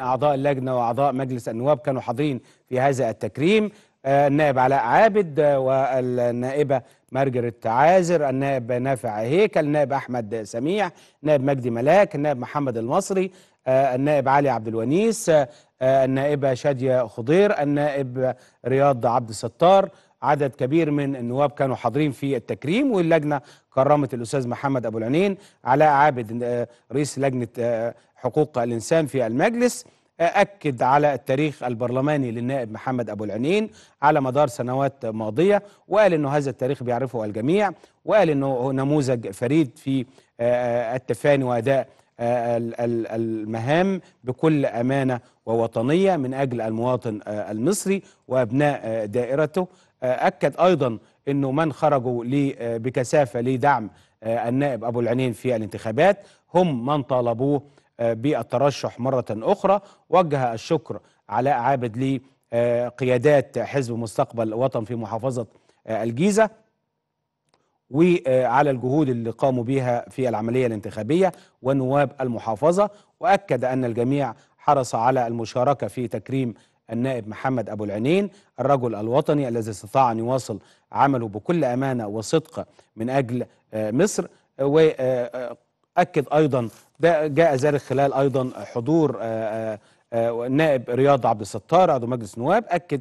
أعضاء اللجنة وأعضاء مجلس النواب كانوا حاضرين في هذا التكريم آه، النائب علاء عابد والنائبة مارجريت عازر النائب نافع هيكل النائب أحمد سميع النائب مجدي ملاك النائب محمد المصري آه، النائب علي عبد الونيس آه، النائبة شادية خضير النائب رياض عبد الستار عدد كبير من النواب كانوا حاضرين في التكريم واللجنه كرمت الاستاذ محمد ابو العينين علاء عابد آه، رئيس لجنه آه، حقوق الانسان في المجلس آه، أكد على التاريخ البرلماني للنائب محمد أبو العنين على مدار سنوات ماضية وقال أنه هذا التاريخ بيعرفه الجميع وقال أنه نموذج فريد في التفاني وأداء آه، المهام بكل امانه ووطنيه من اجل المواطن آه، المصري وابناء آه، دائرته اكد ايضا انه من خرجوا بكثافه لدعم النائب ابو العينين في الانتخابات هم من طالبوه بالترشح مره اخرى وجه الشكر علاء عابد لقيادات حزب مستقبل وطن في محافظه الجيزه وعلى الجهود اللي قاموا بها في العملية الانتخابية ونواب المحافظة وأكد أن الجميع حرص على المشاركة في تكريم النائب محمد أبو العينين الرجل الوطني الذي استطاع أن يواصل عمله بكل أمانة وصدق من أجل آه، مصر وأكد آه، آه، أيضا ده جاء ذلك خلال أيضا حضور النائب رياض عبد الستار عضو مجلس النواب أكد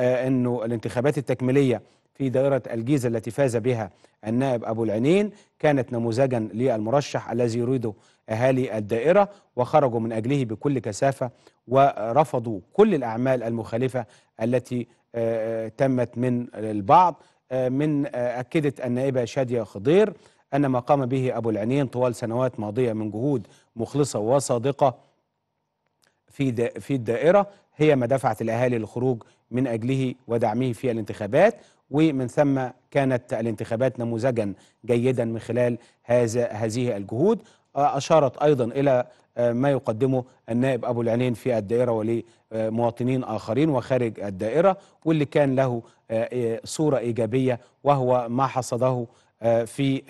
أنه الانتخابات التكميلية في دائرة الجيزة التي فاز بها النائب أبو العينين كانت نموذجا للمرشح الذي يريده أهالي الدائرة وخرجوا من أجله بكل كثافة ورفضوا كل الأعمال المخالفة التي آه، آه، تمت من البعض آه، من أكدت النائبة شادية خضير أن ما قام به أبو العينين طوال سنوات ماضية من جهود مخلصة وصادقة في في الدائرة هي ما دفعت الأهالي للخروج من أجله ودعمه في الانتخابات ومن ثم كانت الانتخابات نموذجا جيدا من خلال هذا هذه الجهود آه، أشارت أيضا إلى آه، ما يقدمه النائب أبو العينين في الدائرة ولمواطنين آخرين وخارج الدائرة واللي كان له آه، إيه، صورة إيجابية وهو ما حصده في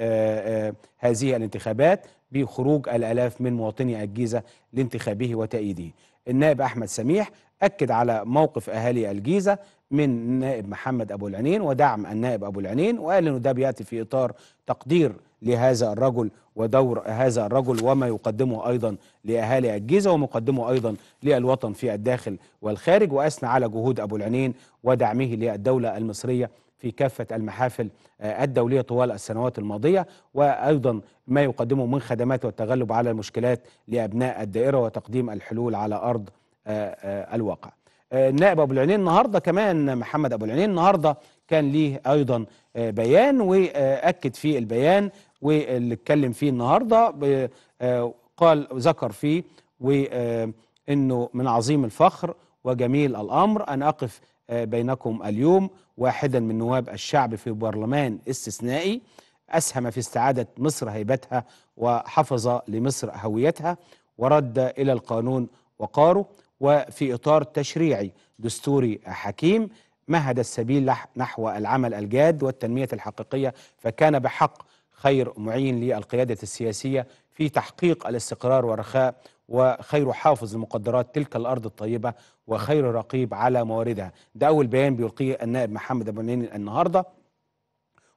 هذه الانتخابات بخروج الآلاف من مواطني الجيزة لانتخابه وتأييده النائب أحمد سميح أكد على موقف أهالي الجيزة من النائب محمد أبو العنين ودعم النائب أبو العنين وقال أنه ده بيأتي في إطار تقدير لهذا الرجل ودور هذا الرجل وما يقدمه أيضا لأهالي الجيزة ومقدمه أيضا للوطن في الداخل والخارج وأثنى على جهود أبو العنين ودعمه للدولة المصرية في كافة المحافل آه، الدولية طوال السنوات الماضية وأيضا ما يقدمه من خدمات والتغلب على المشكلات لأبناء الدائرة وتقديم الحلول على أرض آه، آه، الواقع النائب آه، ابو العينين النهارده كمان محمد ابو العينين النهارده كان ليه ايضا آه، بيان واكد في البيان واللي اتكلم فيه النهارده آه، قال ذكر فيه وانه من عظيم الفخر وجميل الامر ان اقف بينكم اليوم واحدا من نواب الشعب في برلمان استثنائي اسهم في استعاده مصر هيبتها وحفظ لمصر هويتها ورد الى القانون وقاره وفي إطار تشريعي دستوري حكيم مهد السبيل نحو العمل الجاد والتنمية الحقيقية فكان بحق خير معين للقيادة السياسية في تحقيق الاستقرار والرخاء وخير حافظ لمقدرات تلك الأرض الطيبة وخير رقيب على مواردها ده أول بيان بيلقيه النائب محمد أبو نين النهاردة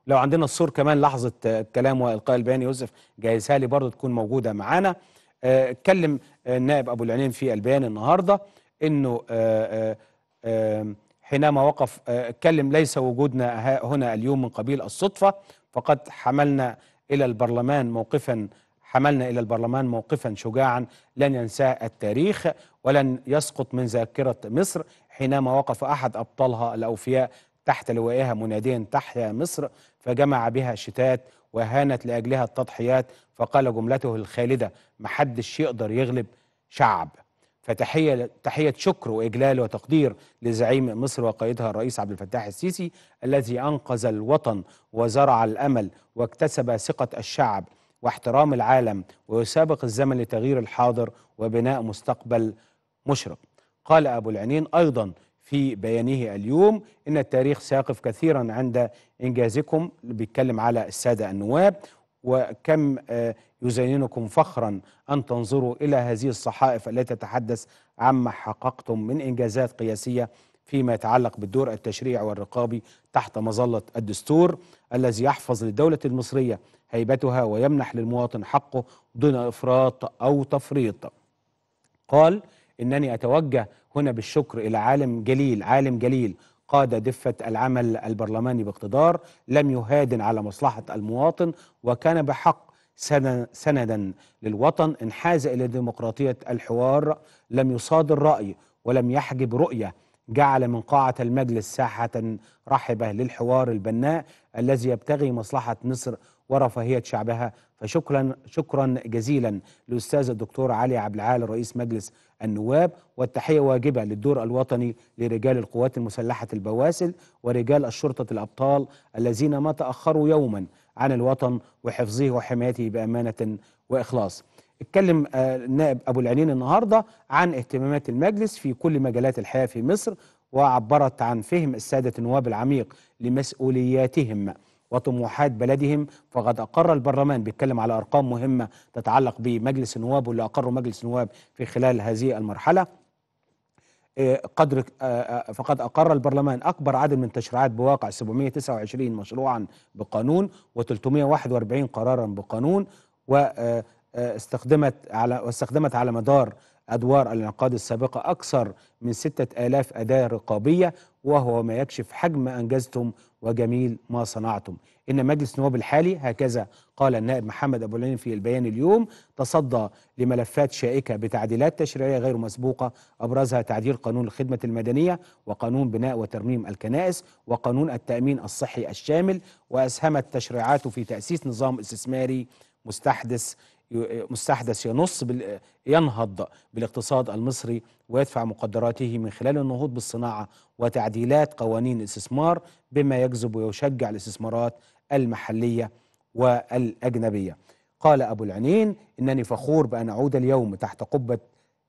لو عندنا الصور كمان لحظة الكلام وإلقاء البيان يوسف جايزها لي برضه تكون موجودة معانا آه، اتكلم آه، النائب ابو العينين في البيان النهارده انه آه، حينما وقف اتكلم ليس وجودنا هنا اليوم من قبيل الصدفه فقد حملنا الى البرلمان موقفا حملنا الى البرلمان موقفا شجاعا لن ينساه التاريخ ولن يسقط من ذاكره مصر حينما وقف احد ابطالها الاوفياء تحت لوائها مناديا تحيا مصر فجمع بها الشتات وهانت لأجلها التضحيات فقال جملته الخالدة محدش يقدر يغلب شعب فتحية تحية شكر وإجلال وتقدير لزعيم مصر وقائدها الرئيس عبد الفتاح السيسي الذي أنقذ الوطن وزرع الأمل واكتسب ثقة الشعب واحترام العالم ويسابق الزمن لتغيير الحاضر وبناء مستقبل مشرق قال أبو العنين أيضا في بيانه اليوم إن التاريخ سيقف كثيرا عند إنجازكم بيتكلم على السادة النواب وكم آه، يزينكم فخرا أن تنظروا إلى هذه الصحائف التي تتحدث عما حققتم من إنجازات قياسية فيما يتعلق بالدور التشريعي والرقابي تحت مظلة الدستور الذي يحفظ للدولة المصرية هيبتها ويمنح للمواطن حقه دون إفراط أو تفريط قال إنني أتوجه هنا بالشكر إلى عالم جليل عالم جليل قاد دفة العمل البرلماني باقتدار لم يهادن على مصلحة المواطن وكان بحق سندا للوطن انحاز إلى ديمقراطية الحوار لم يصادر رأي ولم يحجب رؤية جعل من قاعة المجلس ساحة رحبة للحوار البناء الذي يبتغي مصلحة مصر ورفاهية شعبها فشكرا شكرا جزيلا للأستاذ الدكتور علي عبد العال رئيس مجلس النواب والتحية واجبة للدور الوطني لرجال القوات المسلحة البواسل ورجال الشرطة الأبطال الذين ما تأخروا يوما عن الوطن وحفظه وحمايته بأمانة وإخلاص اتكلم آه، النائب أبو العينين النهاردة عن اهتمامات المجلس في كل مجالات الحياة في مصر وعبرت عن فهم السادة النواب العميق لمسؤولياتهم وطموحات بلدهم فقد أقر البرلمان بيتكلم على أرقام مهمة تتعلق بمجلس النواب واللي أقره مجلس النواب في خلال هذه المرحلة آه، قدر آه، آه، فقد أقر البرلمان أكبر عدد من تشريعات بواقع 729 مشروعا بقانون و341 قرارا بقانون واستخدمت على واستخدمت على مدار أدوار الانعقاد السابقة أكثر من 6000 أداة رقابية وهو ما يكشف حجم ما أنجزتم وجميل ما صنعتم إن مجلس النواب الحالي هكذا قال النائب محمد أبو العين في البيان اليوم تصدى لملفات شائكة بتعديلات تشريعية غير مسبوقة أبرزها تعديل قانون الخدمة المدنية وقانون بناء وترميم الكنائس وقانون التأمين الصحي الشامل وأسهمت تشريعاته في تأسيس نظام استثماري مستحدث مستحدث ينص بال... ينهض بالاقتصاد المصري ويدفع مقدراته من خلال النهوض بالصناعه وتعديلات قوانين الاستثمار بما يجذب ويشجع الاستثمارات المحليه والاجنبيه. قال ابو العنين انني فخور بان اعود اليوم تحت قبه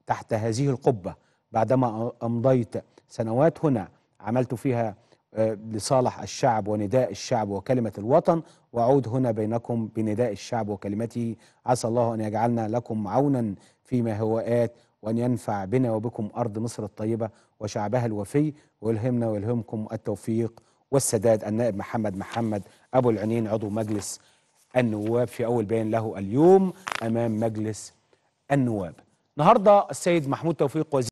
تحت هذه القبه بعدما امضيت سنوات هنا عملت فيها آه، لصالح الشعب ونداء الشعب وكلمة الوطن وأعود هنا بينكم بنداء الشعب وكلمته عسى الله أن يجعلنا لكم عونا فيما هو آت وأن ينفع بنا وبكم أرض مصر الطيبة وشعبها الوفي ويلهمنا ويلهمكم التوفيق والسداد النائب محمد محمد أبو العنين عضو مجلس النواب في أول بيان له اليوم أمام مجلس النواب النهاردة السيد محمود توفيق وزير